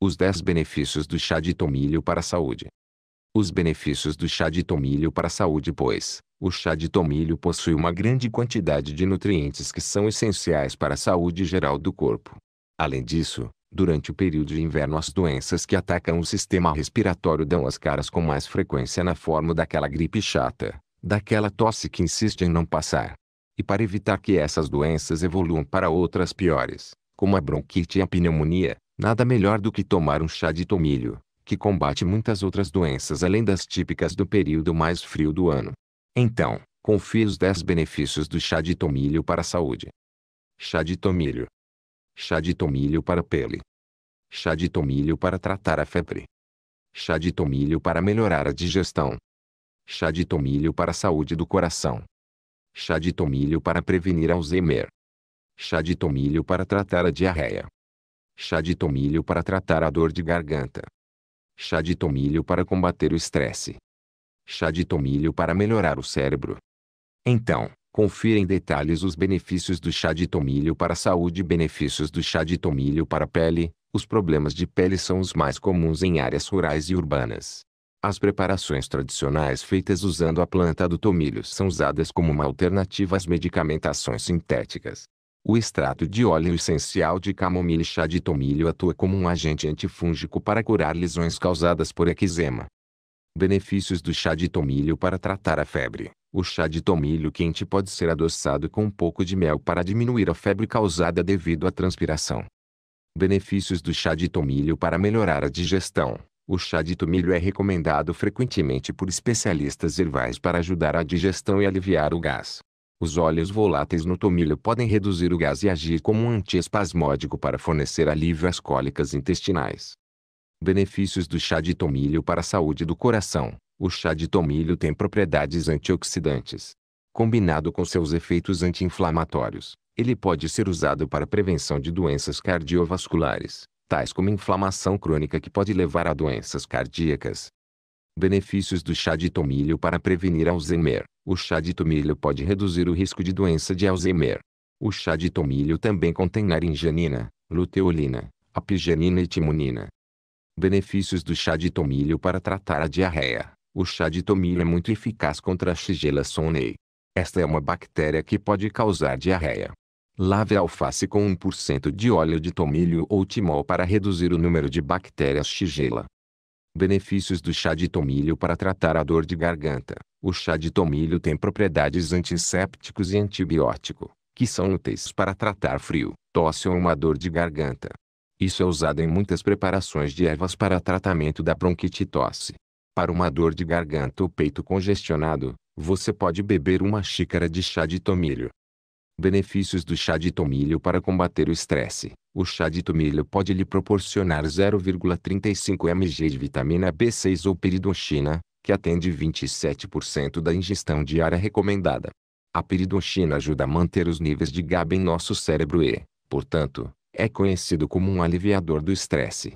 Os 10 benefícios do chá de tomilho para a saúde. Os benefícios do chá de tomilho para a saúde, pois, o chá de tomilho possui uma grande quantidade de nutrientes que são essenciais para a saúde geral do corpo. Além disso, durante o período de inverno as doenças que atacam o sistema respiratório dão as caras com mais frequência na forma daquela gripe chata, daquela tosse que insiste em não passar. E para evitar que essas doenças evoluam para outras piores, como a bronquite e a pneumonia, Nada melhor do que tomar um chá de tomilho, que combate muitas outras doenças além das típicas do período mais frio do ano. Então, confie os 10 benefícios do chá de tomilho para a saúde. Chá de tomilho. Chá de tomilho para pele. Chá de tomilho para tratar a febre. Chá de tomilho para melhorar a digestão. Chá de tomilho para a saúde do coração. Chá de tomilho para prevenir Alzheimer. Chá de tomilho para tratar a diarreia. Chá de tomilho para tratar a dor de garganta. Chá de tomilho para combater o estresse. Chá de tomilho para melhorar o cérebro. Então, confira em detalhes os benefícios do chá de tomilho para a saúde e benefícios do chá de tomilho para a pele. Os problemas de pele são os mais comuns em áreas rurais e urbanas. As preparações tradicionais feitas usando a planta do tomilho são usadas como uma alternativa às medicamentações sintéticas. O extrato de óleo essencial de camomila e chá de tomilho atua como um agente antifúngico para curar lesões causadas por eczema. Benefícios do chá de tomilho para tratar a febre. O chá de tomilho quente pode ser adoçado com um pouco de mel para diminuir a febre causada devido à transpiração. Benefícios do chá de tomilho para melhorar a digestão. O chá de tomilho é recomendado frequentemente por especialistas herbais para ajudar a digestão e aliviar o gás. Os óleos voláteis no tomilho podem reduzir o gás e agir como um antiespasmódico para fornecer alívio às cólicas intestinais. Benefícios do chá de tomilho para a saúde do coração. O chá de tomilho tem propriedades antioxidantes. Combinado com seus efeitos anti-inflamatórios, ele pode ser usado para prevenção de doenças cardiovasculares, tais como inflamação crônica que pode levar a doenças cardíacas. Benefícios do chá de tomilho para prevenir Alzheimer. O chá de tomilho pode reduzir o risco de doença de Alzheimer. O chá de tomilho também contém naringenina, luteolina, apigenina e timonina. Benefícios do chá de tomilho para tratar a diarreia. O chá de tomilho é muito eficaz contra a Shigella sonnei. Esta é uma bactéria que pode causar diarreia. Lave a alface com 1% de óleo de tomilho ou timol para reduzir o número de bactérias Shigella. Benefícios do chá de tomilho para tratar a dor de garganta. O chá de tomilho tem propriedades antissépticos e antibiótico, que são úteis para tratar frio, tosse ou uma dor de garganta. Isso é usado em muitas preparações de ervas para tratamento da bronquite tosse. Para uma dor de garganta ou peito congestionado, você pode beber uma xícara de chá de tomilho. Benefícios do chá de tomilho para combater o estresse. O chá de tomilho pode lhe proporcionar 0,35 mg de vitamina B6 ou piridoxina, que atende 27% da ingestão diária recomendada. A piridoxina ajuda a manter os níveis de GABA em nosso cérebro e, portanto, é conhecido como um aliviador do estresse.